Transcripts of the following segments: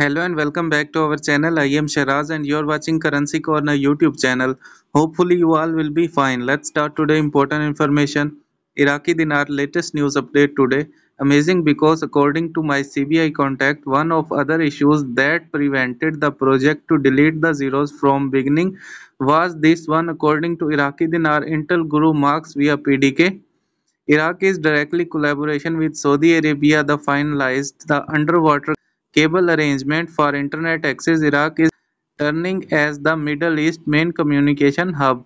Hello and welcome back to our channel. I am Shiraz and you are watching Currency Corner YouTube channel. Hopefully you all will be fine. Let's start today important information. Iraqi dinar latest news update today. Amazing because according to my CBI contact, one of other issues that prevented the project to delete the zeros from beginning was this one according to Iraqi dinar Intel Guru Marks via PDK. Iraq is directly collaboration with Saudi Arabia the finalized the underwater cable arrangement for internet access Iraq is turning as the Middle East main communication hub.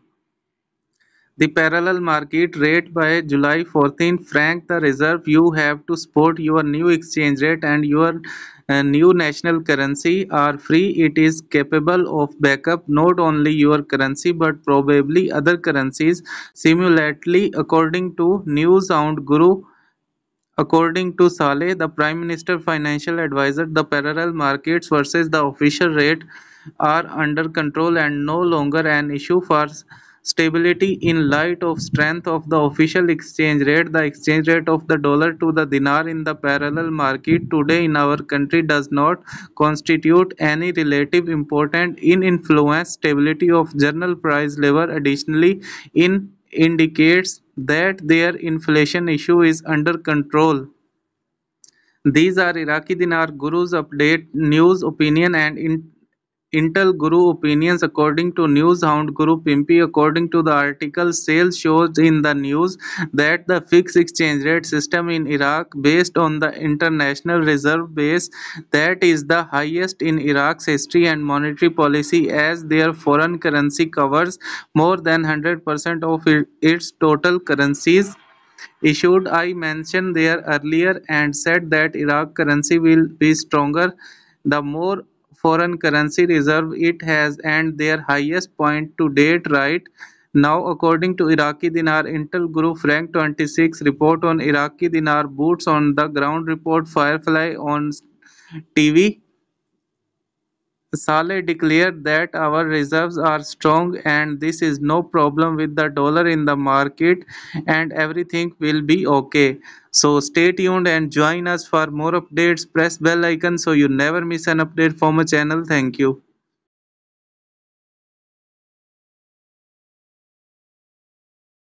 The parallel market rate by July 14 frank the reserve you have to support your new exchange rate and your uh, new national currency are free. It is capable of backup not only your currency but probably other currencies simultaneously according to New Sound Guru According to Saleh, the Prime Minister's financial advisor, the parallel markets versus the official rate are under control and no longer an issue for stability in light of strength of the official exchange rate the exchange rate of the dollar to the dinar in the parallel market today in our country does not constitute any relative important in influence stability of general price level additionally in indicates that their inflation issue is under control. These are Iraqi Dinar Guru's update, news, opinion and in Intel Guru Opinions according to Newshound Guru Pimpy according to the article sales shows in the news that the fixed exchange rate system in Iraq based on the international reserve base that is the highest in Iraq's history and monetary policy as their foreign currency covers more than 100% of its total currencies issued I mentioned there earlier and said that Iraq currency will be stronger the more foreign currency reserve it has and their highest point to date right now, according to Iraqi Dinar Intel Group Rank 26 report on Iraqi Dinar, Boots on the Ground report, Firefly on TV, Saleh declared that our reserves are strong and this is no problem with the dollar in the market and everything will be okay. So stay tuned and join us for more updates. Press bell icon so you never miss an update from our channel. Thank you.